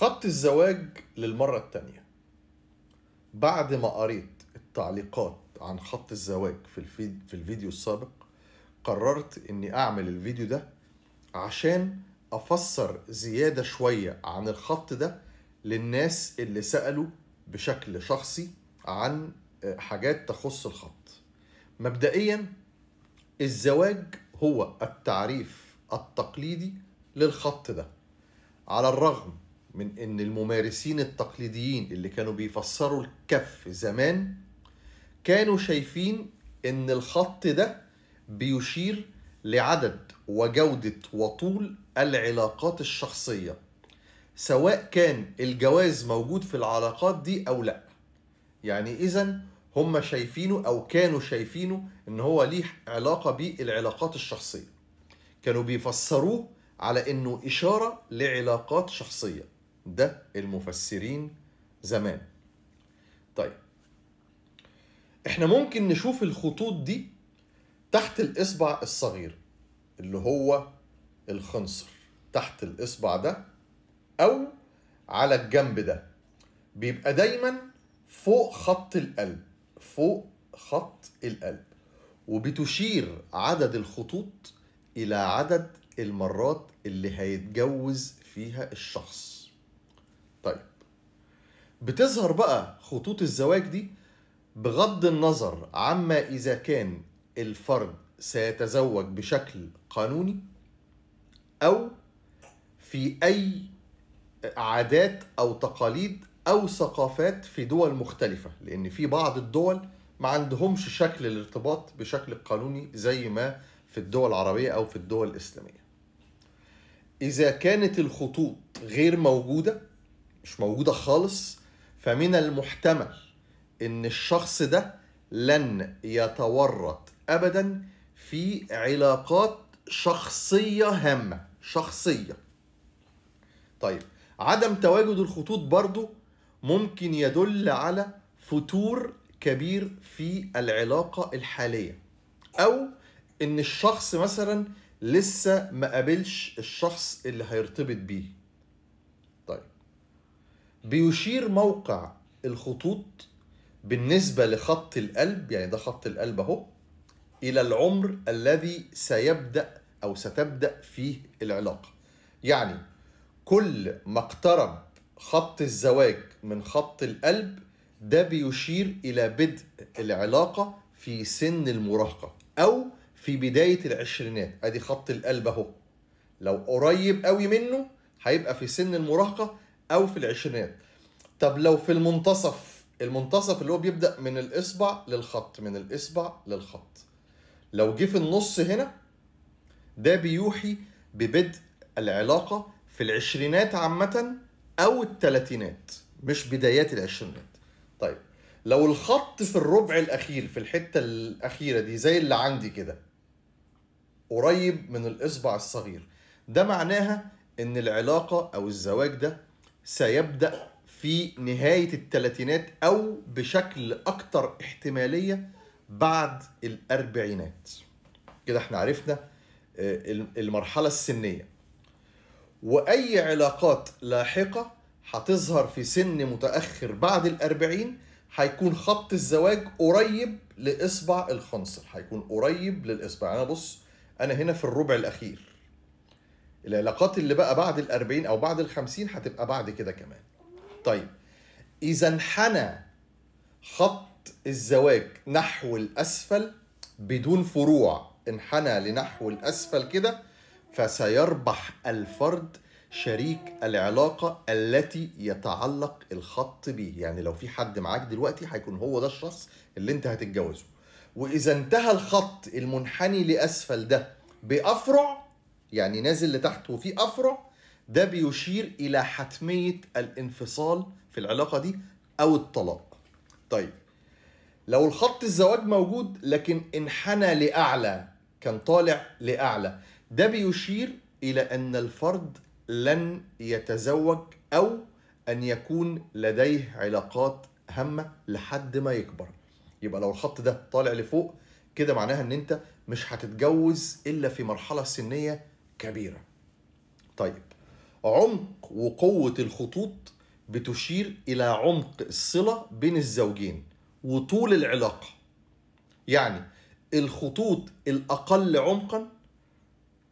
خط الزواج للمرة التانية بعد ما قريت التعليقات عن خط الزواج في, في الفيديو السابق قررت اني اعمل الفيديو ده عشان افسر زيادة شوية عن الخط ده للناس اللي سألوا بشكل شخصي عن آه، حاجات تخص الخط مبدئيا الزواج هو التعريف التقليدي للخط ده على الرغم من ان الممارسين التقليديين اللي كانوا بيفسروا الكف زمان كانوا شايفين ان الخط ده بيشير لعدد وجودة وطول العلاقات الشخصية سواء كان الجواز موجود في العلاقات دي او لا يعني اذا هم شايفينه او كانوا شايفينه ان هو ليه علاقة بالعلاقات الشخصية كانوا بيفسروه على انه اشارة لعلاقات شخصية ده المفسرين زمان طيب احنا ممكن نشوف الخطوط دي تحت الاصبع الصغير اللي هو الخنصر تحت الاصبع ده او على الجنب ده بيبقى دايما فوق خط القلب فوق خط القلب وبتشير عدد الخطوط الى عدد المرات اللي هيتجوز فيها الشخص طيب بتظهر بقى خطوط الزواج دي بغض النظر عما إذا كان الفرد سيتزوج بشكل قانوني أو في أي عادات أو تقاليد أو ثقافات في دول مختلفة لأن في بعض الدول ما عندهمش شكل الارتباط بشكل قانوني زي ما في الدول العربية أو في الدول الإسلامية إذا كانت الخطوط غير موجودة مش موجوده خالص فمن المحتمل ان الشخص ده لن يتورط ابدا في علاقات شخصيه هامه شخصيه طيب عدم تواجد الخطوط برضو ممكن يدل على فتور كبير في العلاقه الحاليه او ان الشخص مثلا لسه ما قابلش الشخص اللي هيرتبط بيه بيشير موقع الخطوط بالنسبة لخط القلب يعني ده خط القلب اهو إلى العمر الذي سيبدأ أو ستبدأ فيه العلاقة يعني كل ما اقترب خط الزواج من خط القلب ده بيشير إلى بدء العلاقة في سن المراهقة أو في بداية العشرينات أدي خط القلب أهو لو قريب قوي منه هيبقى في سن المراهقة او في العشرينات طب لو في المنتصف المنتصف اللي هو بيبدا من الاصبع للخط من الاصبع للخط لو جه في النص هنا ده بيوحي ببدء العلاقه في العشرينات عامه او الثلاثينات مش بدايات العشرينات طيب لو الخط في الربع الاخير في الحته الاخيره دي زي اللي عندي كده قريب من الاصبع الصغير ده معناها ان العلاقه او الزواج ده سيبدأ في نهاية الثلاثينات أو بشكل أكثر احتمالية بعد الأربعينات كده احنا عرفنا آه، المرحلة السنية وأي علاقات لاحقة هتظهر في سن متأخر بعد الأربعين هيكون خط الزواج قريب لإصبع الخنصر هيكون قريب للإصبع أنا بص أنا هنا في الربع الأخير العلاقات اللي بقى بعد الأربعين أو بعد الخمسين هتبقى بعد كده كمان طيب إذا انحنى خط الزواج نحو الأسفل بدون فروع انحنى لنحو الأسفل كده فسيربح الفرد شريك العلاقة التي يتعلق الخط به يعني لو في حد معاك دلوقتي هيكون هو ده الشخص اللي انت هتتجوزه وإذا انتهى الخط المنحني لأسفل ده بأفرع يعني نازل لتحت وفي افرع ده بيشير الى حتميه الانفصال في العلاقه دي او الطلاق طيب لو الخط الزواج موجود لكن انحنى لاعلى كان طالع لاعلى ده بيشير الى ان الفرد لن يتزوج او ان يكون لديه علاقات هامه لحد ما يكبر يبقى لو الخط ده طالع لفوق كده معناها ان انت مش هتتجوز الا في مرحله سنيه كبيرة طيب عمق وقوة الخطوط بتشير إلى عمق الصلة بين الزوجين وطول العلاقة يعني الخطوط الأقل عمقا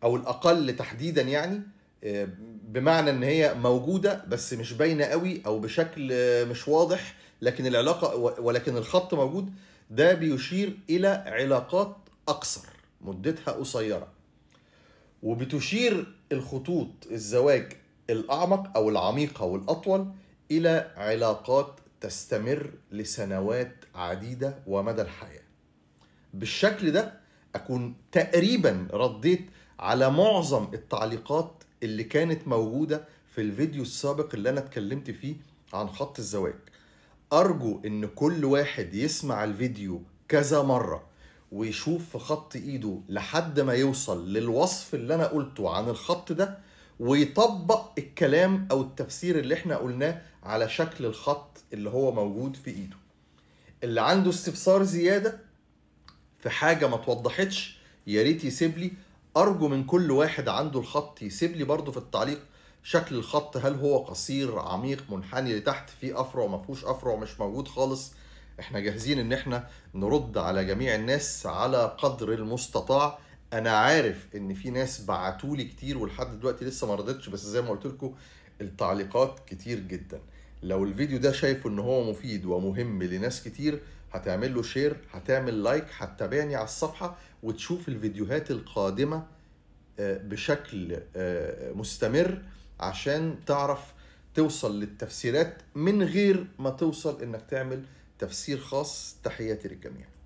أو الأقل تحديدا يعني آه، بمعنى ان هي موجوده بس مش باينه قوي او بشكل آه، مش واضح لكن العلاقه ولكن الخط موجود ده بيشير الى علاقات اقصر مدتها قصيره وبتشير الخطوط الزواج الأعمق أو العميقة والأطول إلى علاقات تستمر لسنوات عديدة ومدى الحياة بالشكل ده أكون تقريبا رديت على معظم التعليقات اللي كانت موجودة في الفيديو السابق اللي أنا اتكلمت فيه عن خط الزواج أرجو إن كل واحد يسمع الفيديو كذا مرة ويشوف في خط ايده لحد ما يوصل للوصف اللي انا قلته عن الخط ده ويطبق الكلام او التفسير اللي احنا قلناه على شكل الخط اللي هو موجود في ايده اللي عنده استفسار زياده في حاجه ما توضحتش يا ريت يسيب لي ارجو من كل واحد عنده الخط يسيب لي برده في التعليق شكل الخط هل هو قصير عميق منحني لتحت فيه افرع ما فيهوش افرع مش موجود خالص احنا جاهزين ان احنا نرد على جميع الناس على قدر المستطاع انا عارف ان في ناس بعتولي كتير ولحد دلوقتي لسه ما ردتش بس زي ما قلت لكم التعليقات كتير جدا لو الفيديو ده شايفه ان هو مفيد ومهم لناس كتير هتعمل له شير هتعمل لايك هتتابعني على الصفحه وتشوف الفيديوهات القادمه آه، بشكل آه، مستمر عشان تعرف توصل للتفسيرات من غير ما توصل انك تعمل تفسير خاص تحياتي للجميع